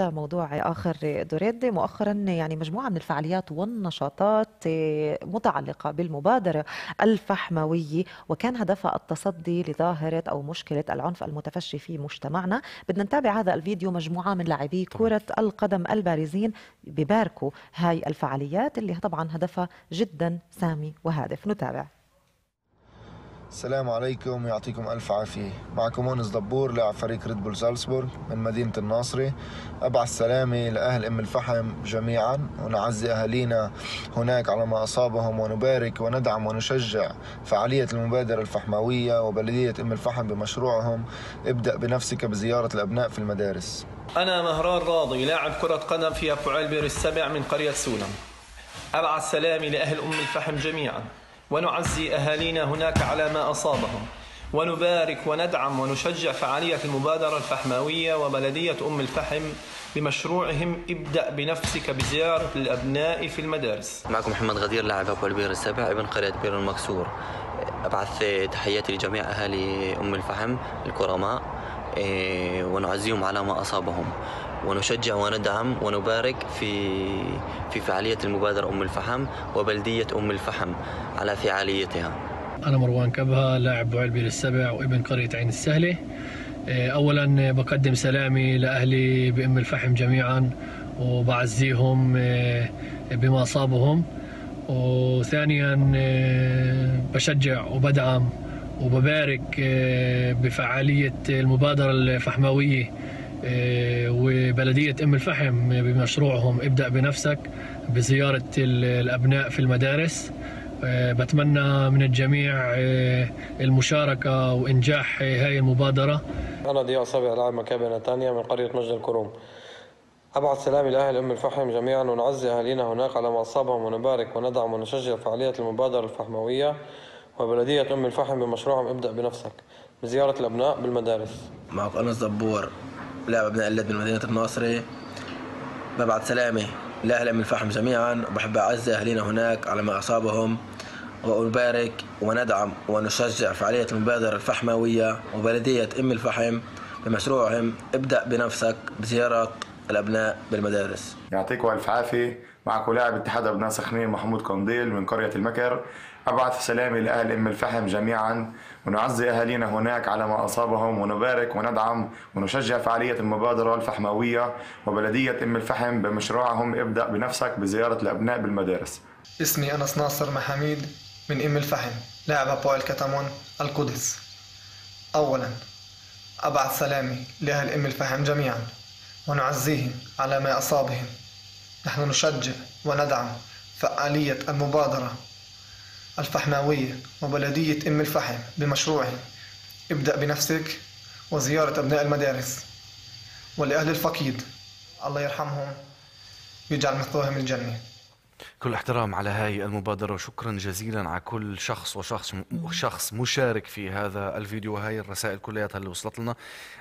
إلى موضوع آخر دوريد مؤخرا يعني مجموعة من الفعاليات والنشاطات متعلقة بالمبادرة الفحموية وكان هدفها التصدي لظاهرة أو مشكلة العنف المتفشي في مجتمعنا بدنا نتابع هذا الفيديو مجموعة من لاعبي كرة القدم البارزين بباركوا هاي الفعاليات اللي طبعا هدفها جدا سامي وهادف نتابع السلام عليكم يعطيكم ألف عافية معكم مونس دبور لاعب فريق ريد بول زالسبورغ من مدينة الناصري أبعث سلامي لأهل أم الفحم جميعا ونعزي أهالينا هناك على ما أصابهم ونبارك وندعم ونشجع فعالية المبادرة الفحماوية وبلدية أم الفحم بمشروعهم ابدأ بنفسك بزيارة الأبناء في المدارس أنا مهران راضي لاعب كرة قدم في أبو بير السبع من قرية سولم أبعث سلامي لأهل أم الفحم جميعاً ونعزي أهالينا هناك على ما أصابهم ونبارك وندعم ونشجع فعالية المبادرة الفحماوية وبلدية أم الفحم بمشروعهم ابدأ بنفسك بزيارة الأبناء في المدارس معكم محمد غدير لاعب أبو البير السابع ابن قرية بير المكسور أبعث تحياتي لجميع أهالي أم الفحم الكرماء إيه، ونعزيهم على ما أصابهم ونشجع وندعم ونبارك في في فعالية المبادرة أم الفحم وبلدية أم الفحم على فعاليتها أنا مروان كبهة لاعب علبي للسبع وابن قرية عين السهلة إيه، أولا بقدم سلامي لأهلي بأم الفحم جميعا وبعزيهم إيه، بما أصابهم وثانيا إيه، بشجع وبدعم وببارك بفعالية المبادرة الفحماوية آه، وبلدية أم الفحم بمشروعهم ابدأ بنفسك بزيارة الأبناء في المدارس آه، بتمنى من الجميع آه، المشاركة وإنجاح هاي المبادرة أنا ضياء صبي لاعب مكابي نتانيا من قرية مجد الكروم أبعث سلامي لأهل أم الفحم جميعا ونعزي أهالينا هناك على ما أصابهم ونبارك وندعم ونشجع فعالية المبادرة الفحموية وبلدية أم الفحم بمشروعهم ابدأ بنفسك بزيارة الأبناء بالمدارس معك أنس دبور لاعب ابناء اللد من مدينة الناصري ببعت سلامي لأهل أم الفحم جميعا وبحب أعز أهلنا هناك على ما أصابهم وأبارك وندعم ونشجع فعالية المبادرة الفحماوية وبلدية أم الفحم بمشروعهم ابدأ بنفسك بزيارة الأبناء بالمدارس يعطيكم ألف عافية معكم لاعب اتحاد أبناء سخنين محمود قنديل من قرية المكر أبعث سلامي لأهل أم الفحم جميعا ونعزي أهالينا هناك على ما أصابهم ونبارك وندعم ونشجع فعالية المبادرة الفحموية وبلدية أم الفحم بمشروعهم ابدأ بنفسك بزيارة الأبناء بالمدارس اسمي أنس ناصر محاميد من أم الفحم لاعب بويل الكتمون القدس أولا أبعث سلامي لأهل أم الفحم جميعا ونعزيهم على ما أصابهم نحن نشجع وندعم فعالية المبادرة الفحماوية وبلدية أم الفحم بمشروعي ابدأ بنفسك وزيارة أبناء المدارس ولأهل الفقيد الله يرحمهم يجعل مثواهم الجنة كل احترام على هاي المبادرة وشكرا جزيلا على كل شخص وشخص شخص مشارك في هذا الفيديو وهي الرسائل كلياتها اللي وصلت لنا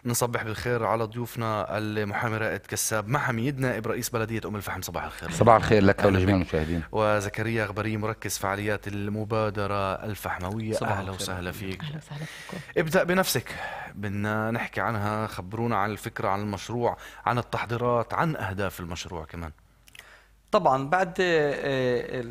نصبح بالخير على ضيوفنا المحامي رائد كساب مع حميد نائب رئيس بلدية أم الفحم صباح الخير صباح الخير لك ولجميع المشاهدين وزكريا غبري مركز فعاليات المبادرة الفحموية صباح أهلا وسهلا فيك أهلا وسهلا فيكم ابدأ بنفسك بدنا نحكي عنها خبرونا عن الفكرة عن المشروع عن التحضيرات عن أهداف المشروع كمان طبعا بعد آه،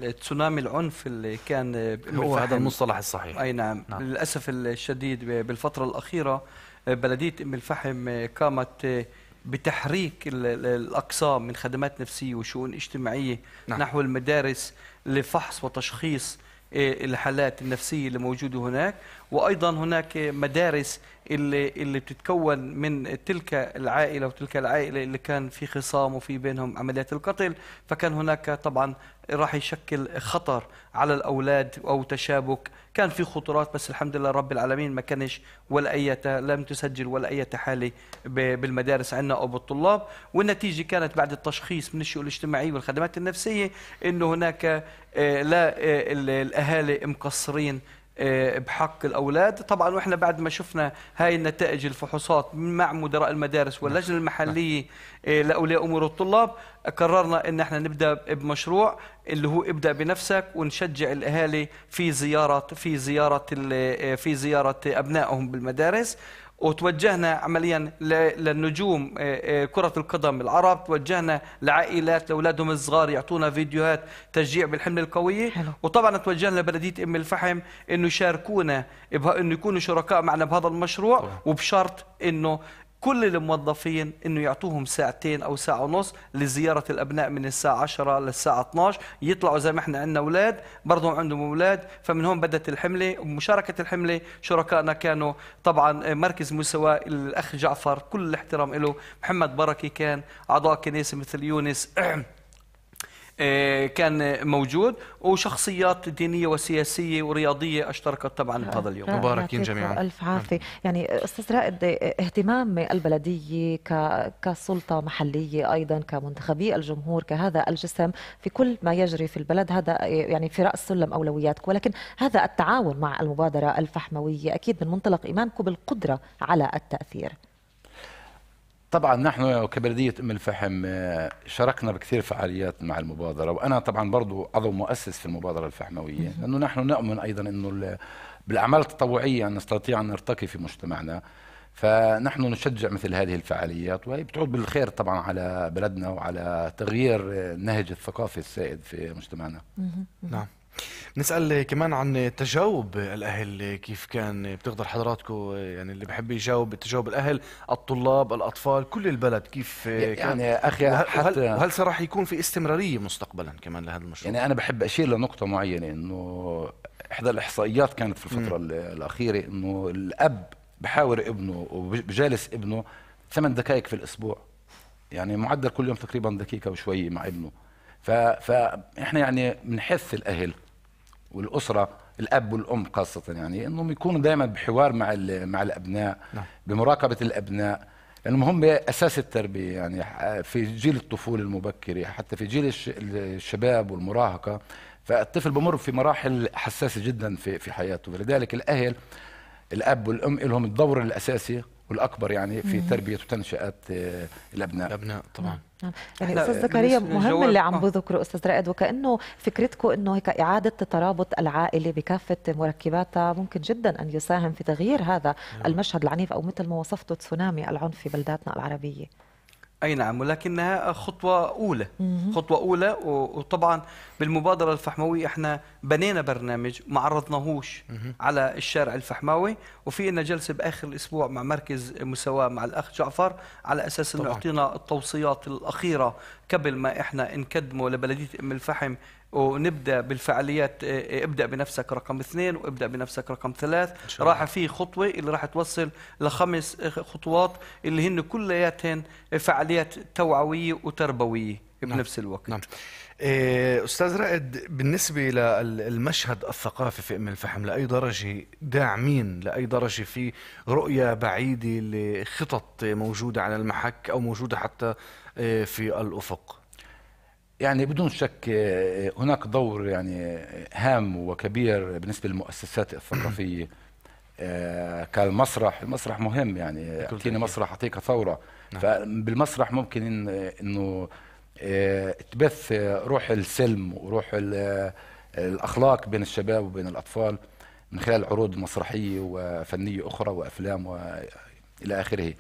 آه، تسونامي العنف اللي كان آه، هو هذا المصطلح الصحيح اي نعم, نعم. للاسف الشديد بالفتره الاخيره بلديه ام الفحم قامت بتحريك الاقسام من خدمات نفسيه وشؤون اجتماعيه نعم. نحو المدارس لفحص وتشخيص الحالات النفسيه اللي موجوده هناك وايضا هناك مدارس اللي اللي بتتكون من تلك العائله وتلك العائله اللي كان في خصام وفي بينهم عمليات القتل فكان هناك طبعا راح يشكل خطر على الاولاد او تشابك كان في خطورات بس الحمد لله رب العالمين ما كانش ولا اي لم تسجل ولا اي حاله بالمدارس عندنا او بالطلاب والنتيجه كانت بعد التشخيص من الشؤون الاجتماعيه والخدمات النفسيه انه هناك آه، لا آه، الاهالي مقصرين آه، بحق الاولاد طبعا واحنا بعد ما شفنا هاي النتائج الفحوصات مع مدراء المدارس واللجنه نعم. المحليه آه، لاولياء امور الطلاب قررنا ان احنا نبدا بمشروع اللي هو ابدا بنفسك ونشجع الاهالي في زياره في زياره آه، في زياره ابنائهم بالمدارس وتوجهنا عمليا للنجوم آه، آه، كرة القدم العرب توجهنا لعائلات لأولادهم الصغار يعطونا فيديوهات تشجيع بالحمل القوية حلو. وطبعا توجهنا لبلدية أم الفحم أنه يشاركونا أنه يكونوا شركاء معنا بهذا المشروع طبعا. وبشرط أنه كل الموظفين انه يعطوهم ساعتين او ساعه ونص لزياره الابناء من الساعه 10 للساعه 12 يطلعوا زي ما احنا عندنا اولاد برضه عندهم اولاد فمن هون بدات الحمله ومشاركه الحمله شركائنا كانوا طبعا مركز مساواه الاخ جعفر كل الاحترام له محمد بركي كان اعضاء كنيسه مثل يونس آه، كان موجود وشخصيات دينية وسياسية ورياضية أشتركت طبعا بهذا اليوم مباركين جميعا ألف نعم. عافية يعني أستاذ رائد اهتمام البلدية كسلطة محلية أيضا كمنتخبي الجمهور كهذا الجسم في كل ما يجري في البلد هذا يعني في رأس سلم أولوياتك ولكن هذا التعاون مع المبادرة الفحموية أكيد من منطلق إيمانكم بالقدرة على التأثير طبعا نحن كبلدية أم الفحم آه، شاركنا بكثير فعاليات مع المبادرة وأنا طبعا برضو عضو مؤسس في المبادرة الفحموية لأنه نحن نؤمن أيضا أنه بالأعمال التطوعية أن نستطيع أن نرتقي في مجتمعنا فنحن نشجع مثل هذه الفعاليات وهي بتعود بالخير طبعا على بلدنا وعلى تغيير نهج الثقافي السائد في مجتمعنا نعم نسال كمان عن تجاوب الاهل كيف كان بتقدر حضراتكم يعني اللي بحب يجاوب تجاوب الاهل الطلاب الاطفال كل البلد كيف يعني كان اخي هل حتى وهل راح يكون في استمراريه مستقبلا كمان لهذا المشروع يعني انا بحب اشير لنقطه معينه انه احدى الاحصائيات كانت في الفتره م. الاخيره انه الاب بحاور ابنه وبجالس ابنه ثمان دقائق في الاسبوع يعني معدل كل يوم تقريبا دقيقه وشوي مع ابنه فاحنا يعني بنحث الاهل والاسره الاب والام خاصه يعني انهم يكونوا دائما بحوار مع مع الابناء نعم. بمراقبه الابناء لانهم هم اساس التربيه يعني في جيل الطفوله المبكره يعني حتى في جيل الشباب والمراهقه فالطفل بمر في مراحل حساسه جدا في في حياته فلذلك الاهل الاب والام لهم الدور الاساسي والاكبر يعني في تربيه وتنشئه آه، الابناء الابناء طبعا نعم. يعني استاذ زكريا مهم آه. اللي عم بذكره استاذ رائد وكانه فكرتكم انه هيك اعاده الترابط العائله بكافه مركباتها ممكن جدا ان يساهم في تغيير هذا نعم. المشهد العنيف او مثل ما وصفته تسونامي العنف في بلداتنا العربيه أي نعم ولكنها خطوة أولى خطوة أولى وطبعا بالمبادرة الفحموية احنا بنينا برنامج ما عرضناهوش على الشارع الفحماوي وفي لنا جلسة بآخر الأسبوع مع مركز مساواة مع الأخ جعفر على أساس أنه يعطينا التوصيات الأخيرة قبل ما احنا نقدمه لبلدية أم الفحم ونبدا بالفعاليات إيه، إيه، ابدا بنفسك رقم اثنين وابدا بنفسك رقم ثلاث راح في خطوه اللي راح توصل لخمس إيه، خطوات اللي هن كلياتهن فعاليات توعويه وتربويه نعم. بنفس نعم. الوقت نعم. استاذ رائد بالنسبه للمشهد الثقافي في ام الفحم لاي درجه داعمين لاي درجه في رؤيه بعيده لخطط موجوده على المحك او موجوده حتى في الافق يعني بدون شك آه، آه، هناك دور يعني آه، هام وكبير بالنسبه للمؤسسات الثقافيه كالمسرح المسرح مهم يعني اعطيني مسرح اعطيك ثوره نعم. فبالمسرح ممكن انه تبث روح السلم وروح الاخلاق بين الشباب وبين الاطفال من خلال عروض مسرحيه وفنيه اخرى وافلام والى اخره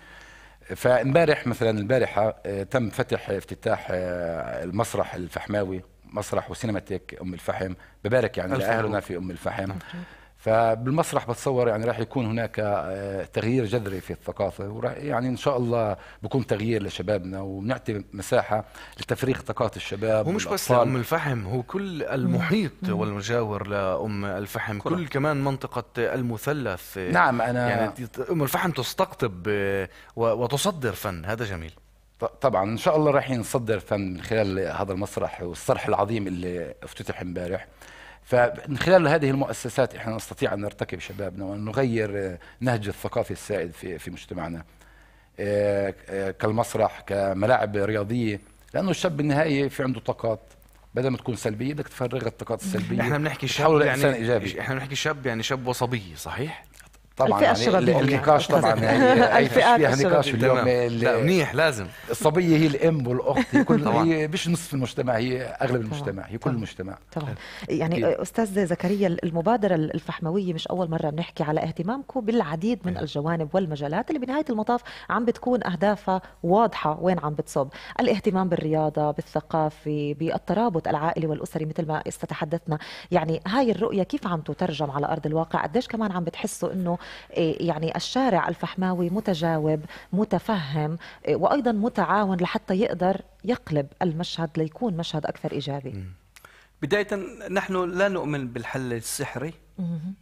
فامبارح مثلا البارحه آه، تم فتح افتتاح آه، المسرح الفحماوي مسرح وسينماتيك ام الفحم ببارك يعني لاهلنا في ام الفحم فبالمسرح بتصور يعني راح يكون هناك آه، تغيير جذري في الثقافه وراح يعني ان شاء الله بكون تغيير لشبابنا وبنعطي مساحه لتفريغ طاقات الشباب ومش بس ام الفحم هو كل المحيط والمجاور لام الفحم كل, كل كمان منطقه المثلث نعم انا يعني ام الفحم تستقطب وتصدر فن هذا جميل طبعا ان شاء الله راح نصدر فن من خلال هذا المسرح والصرح العظيم اللي افتتح امبارح فمن خلال هذه المؤسسات احنا نستطيع ان نرتكب شبابنا وان نغير نهج الثقافي السائد في في مجتمعنا آه، آه، كالمسرح كملاعب رياضيه لانه الشاب بالنهايه في عنده طاقات بدل ما تكون سلبيه بدك تفرغ الطاقات السلبيه احنا بنحكي شاب يعني ايجابي احنا بنحكي شاب يعني شاب وصبيه صحيح طبعا الفئه يعني الشبابيه يعني النقاش طبعا يعني اي فيها نقاش اليوم لا منيح لازم الصبيه هي الام والاخت هي كل هي مش نصف المجتمع هي اغلب المجتمع هي كل المجتمع طبعا يعني استاذ زكريا المبادره الفحمويه مش اول مره بنحكي على اهتمامكم بالعديد من نعم. الجوانب والمجالات اللي بنهايه المطاف عم بتكون اهدافها واضحه وين عم بتصب الاهتمام بالرياضه بالثقافه بالترابط العائلي والاسري مثل ما استتحدثنا يعني هاي الرؤيه كيف عم تترجم على ارض الواقع قديش كمان عم بتحسوا انه إيه، يعني الشارع الفحماوي متجاوب متفهم إيه، وايضا متعاون لحتى يقدر يقلب المشهد ليكون مشهد اكثر ايجابي بدايه نحن لا نؤمن بالحل السحري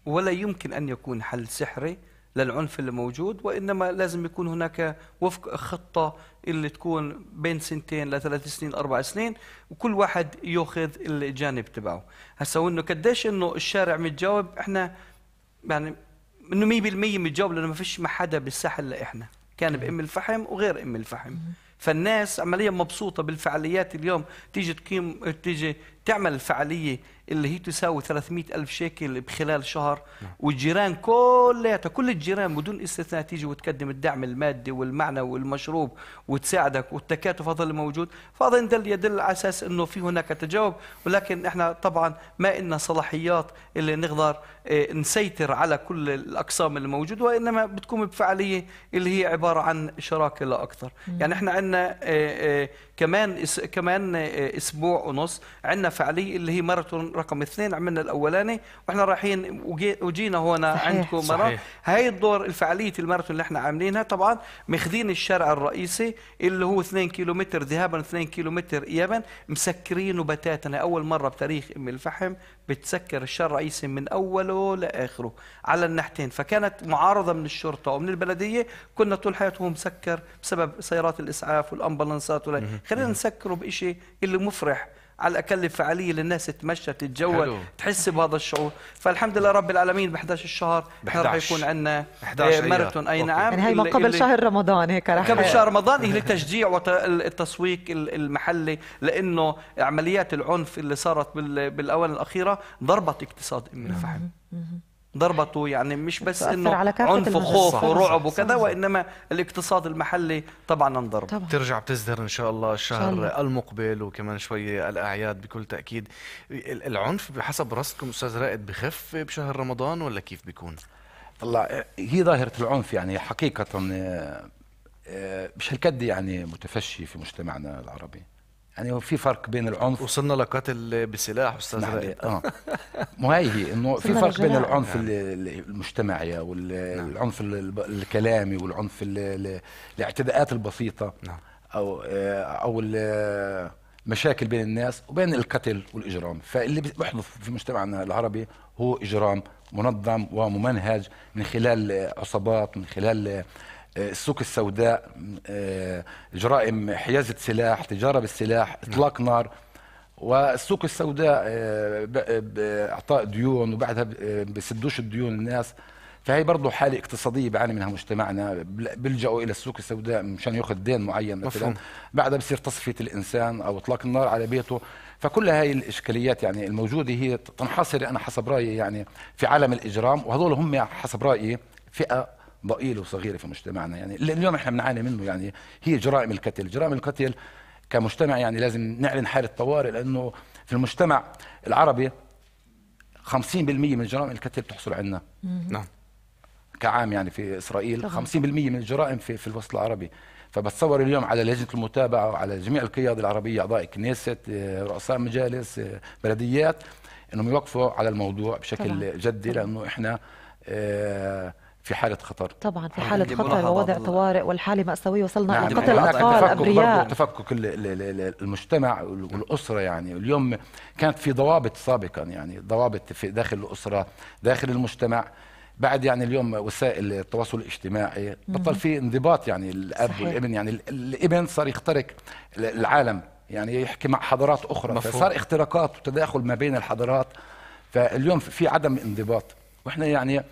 ولا يمكن ان يكون حل سحري للعنف اللي موجود وانما لازم يكون هناك وفق خطه اللي تكون بين سنتين لثلاث سنين اربع سنين وكل واحد ياخذ الجانب تبعه هسا وإنه قديش انه الشارع متجاوب احنا يعني انه 100% متجاوب لانه ما فيش ما حدا بالساحه الا احنا كان طيب. بام الفحم وغير ام الفحم فالناس عمليا مبسوطه بالفعاليات اليوم تيجي تقيم تيجي تعمل فعاليه اللي هي تساوي 300 ألف شيكل بخلال شهر والجيران كلياتها كل الجيران بدون استثناء تيجي وتقدم الدعم المادي والمعنوي والمشروب وتساعدك والتكاتف هذا اللي موجود فهذا يدل يدل على أساس أنه في هناك تجاوب ولكن إحنا طبعا ما إلنا صلاحيات اللي نقدر إيه، نسيطر على كل الأقسام اللي موجود وإنما بتكون بفعالية اللي هي عبارة عن شراكة لا أكثر يعني إحنا عندنا إيه، إيه، كمان إس كمان اسبوع ونص عندنا فعاليه اللي هي ماراثون رقم اثنين عملنا الاولاني واحنا رايحين وجينا هنا صحيح. عندكم مره صحيح. هاي الدور الفعاليه الماراثون اللي احنا عاملينها طبعا ماخذين الشارع الرئيسي اللي هو 2 كيلومتر ذهابا 2 كيلومتر ايابا مسكرينه بتاتا اول مره بتاريخ ام الفحم بتسكر الشارع الرئيسي من اوله لاخره على الناحيتين فكانت معارضه من الشرطه ومن البلديه كنا طول حياته مسكر بسبب سيارات الاسعاف والامبلانسات خلينا نسكره بشيء اللي مفرح على الاقل فعاليه للناس تتمشى تتجول تحس بهذا الشعور فالحمد لله رب العالمين ب 11 الشهر احنا رح يكون عندنا ماراثون اي نعم يعني هي ما قبل شهر رمضان هيك رح قبل شهر رمضان هي لتشجيع التسويق المحلي لانه عمليات العنف اللي صارت بالاونه الاخيره ضربت اقتصاد ام الفحم ضربته يعني مش بس انه عنف وخوف ورعب وكذا وانما الاقتصاد المحلي طبعا انضرب طبعا. ترجع بتزدهر ان شاء الله الشهر شاء الله. المقبل وكمان شويه الاعياد بكل تاكيد العنف بحسب رصدكم استاذ رائد بخف بشهر رمضان ولا كيف بيكون؟ الله هي ظاهره العنف يعني حقيقه آه، آه، مش هالقد يعني متفشي في مجتمعنا العربي يعني في فرق بين العنف وصلنا لقتل بسلاح استاذ نعم. رائد اه ما هي هي انه في فرق بين العنف نعم. المجتمعي والعنف نعم. الكلامي والعنف الاعتداءات البسيطه او آه، او المشاكل بين الناس وبين القتل والاجرام فاللي بيحدث في مجتمعنا العربي هو اجرام منظم وممنهج من خلال عصابات من خلال آه، السوق السوداء آه، جرائم حيازه سلاح تجاره بالسلاح نعم. اطلاق نار والسوق السوداء آه، باعطاء ديون وبعدها بسدوش الديون الناس فهي برضه حالة اقتصادية بيعاني منها مجتمعنا بيلجأوا إلى السوق السوداء مشان ياخذ دين معين مثلا بعدها بصير تصفية الإنسان أو إطلاق النار على بيته فكل هاي الإشكاليات يعني الموجودة هي تنحصر أنا حسب رأيي يعني في عالم الإجرام وهذول هم حسب رأيي فئة ضئيله وصغيره في مجتمعنا يعني اللي اليوم احنا بنعاني منه يعني هي جرائم القتل جرائم القتل كمجتمع يعني لازم نعلن حاله طوارئ لانه في المجتمع العربي 50% من جرائم القتل بتحصل عندنا نعم كعام يعني في اسرائيل 50% من الجرائم في في الوسط العربي فبتصور اليوم على لجنه المتابعه وعلى جميع القيادة العربيه اعضاء كنيست آه، رؤساء مجالس آه، بلديات انهم يوقفوا على الموضوع بشكل طبعا. جدي لانه احنا آه في حاله خطر طبعا في حاله خطر ووضع طوارئ والحاله مأساوية وصلنا نعم. الى يعني قتل اطفال ابرياء تفكك المجتمع والاسره يعني اليوم كانت في ضوابط سابقا يعني ضوابط في داخل الاسره داخل المجتمع بعد يعني اليوم وسائل التواصل الاجتماعي بطل في انضباط يعني الاب صحيح. والابن يعني الابن صار يخترق العالم يعني يحكي مع حضارات اخرى مفهوم. فصار اختراقات وتداخل ما بين الحضارات فاليوم في عدم انضباط واحنا يعني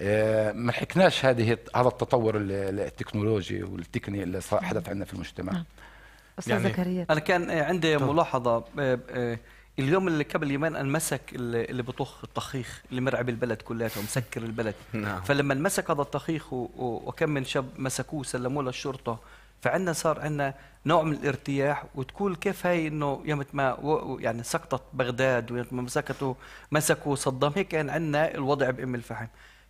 آه، ما حكناش هذه هذا التطور التكنولوجي والتقني اللي حدث عندنا في المجتمع نعم. استاذ يعني زكريا انا كان عندي ملاحظه آه، آه، اليوم اللي قبل يومين انمسك اللي بطخ الطخيخ اللي مرعب البلد كلياته ومسكر البلد نعم. فلما انمسك هذا الطخيخ وكم من شاب مسكوه سلموه للشرطه فعندنا صار عندنا نوع من الارتياح وتقول كيف هي انه يوم ما يعني سقطت بغداد ويوم ما مسكته مسكوا صدام هيك كان عندنا الوضع بام الفحم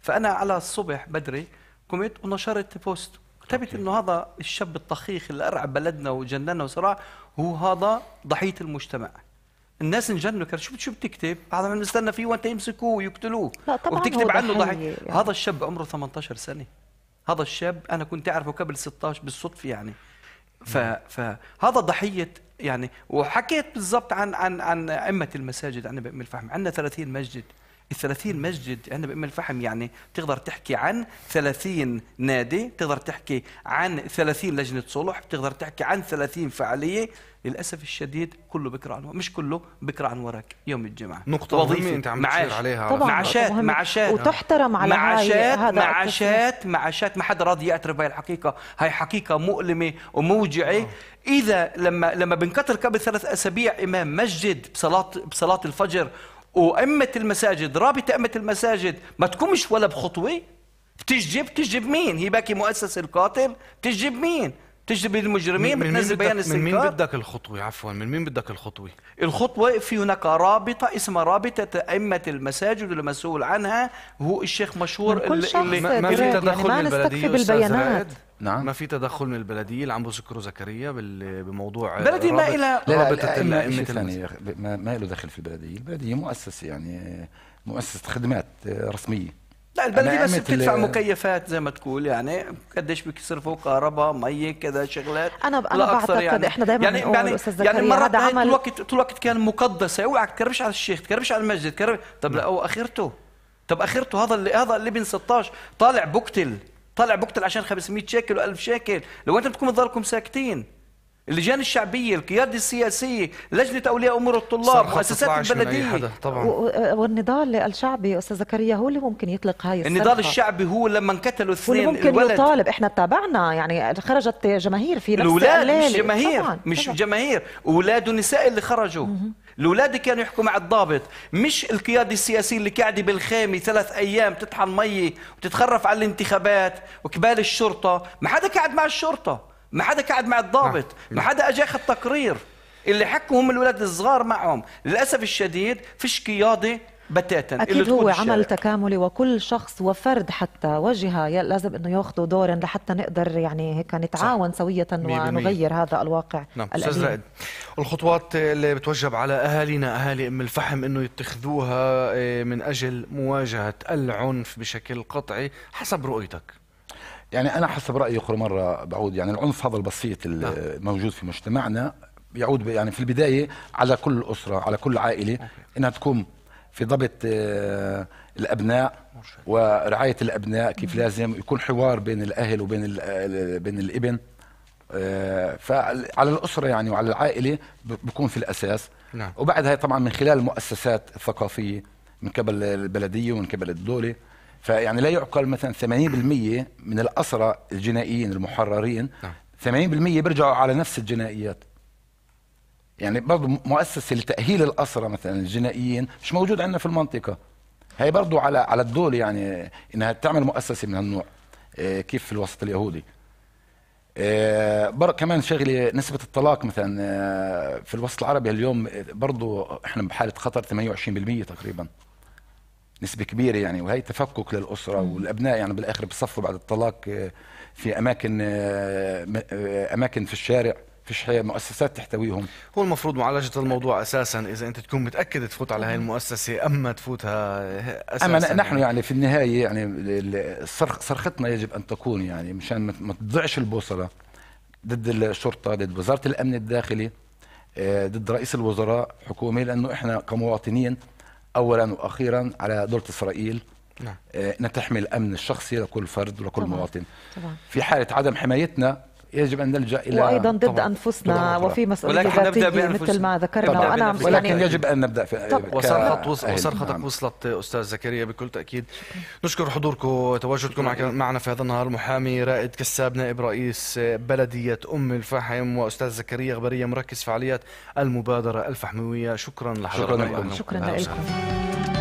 فانا على الصبح بدري قمت ونشرت بوست كتبت انه هذا الشاب الطخيخ اللي ارعب بلدنا وجننا وصراع هو هذا ضحيه المجتمع الناس انجنوا كان شو شو بتكتب؟ هذا بنستنى فيه وانت يمسكوه ويقتلوه لا طبعا وبتكتب عنه ضحيه يعني. هذا الشاب عمره 18 سنه هذا الشاب انا كنت اعرفه قبل 16 بالصدفه يعني ف نعم. فهذا ضحيه يعني وحكيت بالضبط عن عن عن ائمه المساجد عندنا بام الفحم عندنا 30 مسجد ال 30 مسجد عندنا بأم الفحم يعني تقدر تحكي عن 30 نادي، تقدر تحكي عن 30 لجنة صلح، بتقدر تحكي عن 30 فعالية، للأسف الشديد كله بكره عن مش كله بكره عن ورق يوم الجمعة نقطة وظيفة أنت عم تشير عليها طبعا معاشات معاشات وتحترم على معاشات هذا معاشات معاشات ما حدا راضي يعترف بهي الحقيقة، هاي حقيقة مؤلمة وموجعة آه. إذا لما لما بنكتر قبل ثلاث أسابيع إمام مسجد بصلاة بصلاة الفجر وأمة المساجد رابطة أمة المساجد ما تكونش ولا بخطوة بتجيب تجيب مين هي باكي مؤسس القاتل تجيب مين تجذب المجرمين بتنزل بيان استنكار من مين بدك الخطوه عفوا من مين بدك الخطوه الخطوه في هناك رابطه اسمها رابطه ائمه المساجد المسؤول عنها هو الشيخ مشهور اللي, اللي ما, في يعني تدخل يعني من البلديه بالبيانات نعم ما في تدخل من البلديه اللي عم بذكره زكريا بموضوع بلدي ما الى رابطه لا المساجد ما له دخل في البلديه البلديه مؤسسه يعني مؤسسه خدمات آه، رسميه لا البلديه بس بتدفع مكيفات زي ما تقول يعني قديش بيصرفوا كهرباء مي كذا شغلات انا انا بعتقد يعني. احنا دائما يعني يعني استاذ يعني مرات طول طيب، الوقت طول الوقت كان مقدسه اوعى تكربش على الشيخ تكربش على المسجد تكربش طب لا هو اخرته طب اخرته هذا اللي هذا اللي ابن 16 طالع بقتل طالع بقتل عشان 500 شيكل و1000 شيكل لو انت بتكون تضلكم ساكتين اللجان الشعبيه، القياده السياسيه، لجنه اولياء امور الطلاب، مؤسسات البلديه طبعا والنضال الشعبي استاذ زكريا هو اللي ممكن يطلق هاي السلطة. النضال الشعبي هو لما انقتلوا اثنين ممكن الولد يطالب احنا تابعنا يعني خرجت جماهير في نفس الاولاد مش جماهير طبعاً. مش طبعاً. جماهير اولاد ونساء اللي خرجوا مم. الاولاد كانوا يحكوا مع الضابط مش القياده السياسيه اللي قاعده بالخيمه ثلاث ايام تطحن مي وتتخرف على الانتخابات وكبال الشرطه ما حدا قاعد مع الشرطه ما حدا قعد مع الضابط نعم. ما حدا اجى اخذ تقرير اللي حكوا هم الولاد الصغار معهم للاسف الشديد فيش قياده بتاتا اكيد هو عمل تكاملي وكل شخص وفرد حتى وجهه لازم انه ياخذوا دورا لحتى نقدر يعني هيك نتعاون صح. سويه ونغير هذا الواقع نعم استاذ رائد الخطوات اللي بتوجب على اهالينا اهالي ام الفحم انه يتخذوها آه، من اجل مواجهه العنف بشكل قطعي حسب رؤيتك يعني انا حسب رايي اخر مره بعود يعني العنف هذا البسيط الموجود نعم. في مجتمعنا يعود يعني في البدايه على كل اسره على كل عائله انها تكون في ضبط آه، الابناء ورعايه الابناء كيف لازم يكون حوار بين الاهل وبين بين الابن آه، فعلى الاسره يعني وعلى العائله بكون في الاساس نعم. وبعدها طبعا من خلال المؤسسات الثقافيه من قبل البلديه ومن قبل الدوله فيعني لا يعقل مثلا 80% من الأسرى الجنائيين المحررين 80% نعم. بيرجعوا على نفس الجنائيات يعني برضه مؤسسة لتأهيل الأسرى مثلا الجنائيين مش موجود عندنا في المنطقة هي برضه على على الدول يعني انها تعمل مؤسسه من هالنوع آه، كيف في الوسط اليهودي آه، بر كمان شغله نسبه الطلاق مثلا آه، في الوسط العربي اليوم برضه احنا بحاله خطر 28% تقريبا نسبه كبيره يعني وهي تفكك للاسره والابناء يعني بالاخر بصفوا بعد الطلاق آه، في اماكن آه، آه، اماكن في الشارع فيش حياة مؤسسات تحتويهم هو المفروض معالجة الموضوع أساسا إذا أنت تكون متأكد تفوت على هاي المؤسسة أما تفوتها أساسا أما يعني. نحن يعني, في النهاية يعني صرختنا يجب أن تكون يعني مشان ما تضعش البوصلة ضد الشرطة ضد وزارة الأمن الداخلي ضد رئيس الوزراء حكومي لأنه إحنا كمواطنين اولا واخيرا على دوله اسرائيل نعم. آه، نتحمل تحمي الامن الشخصي لكل فرد ولكل طبعا. مواطن طبعا. في حاله عدم حمايتنا يجب ان نلجا الى وايضا ضد انفسنا طبعا. وفي مسؤوليه ذاتيه مثل ما ذكرنا وانا عم ولكن يعني يجب ان نبدا في وصرخت وصرختك نعم. وصلت استاذ زكريا بكل تاكيد شكرا. نشكر حضوركم وتواجدكم معنا في هذا النهار محامي رائد كساب نائب رئيس بلديه ام الفحم واستاذ زكريا غبريه مركز فعاليات المبادره الفحمويه شكرا لحضرتك شكرا لكم شكرا لكم نعم.